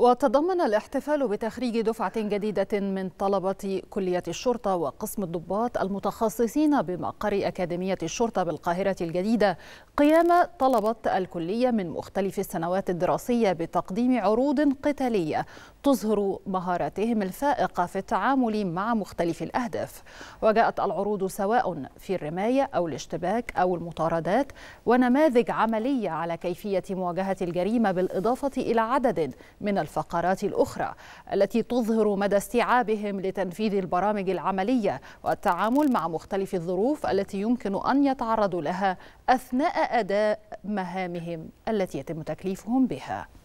وتضمن الاحتفال بتخريج دفعة جديدة من طلبة كلية الشرطة وقسم الضباط المتخصصين بمقر أكاديمية الشرطة بالقاهرة الجديدة قيام طلبة الكلية من مختلف السنوات الدراسية بتقديم عروض قتالية تظهر مهاراتهم الفائقة في التعامل مع مختلف الأهداف وجاءت العروض سواء في الرماية أو الاشتباك أو المطاردات ونماذج عملية على كيفية مواجهة الجريمة بالإضافة إلى عدد من والفقرات الأخرى التي تظهر مدى استيعابهم لتنفيذ البرامج العملية والتعامل مع مختلف الظروف التي يمكن أن يتعرضوا لها أثناء أداء مهامهم التي يتم تكليفهم بها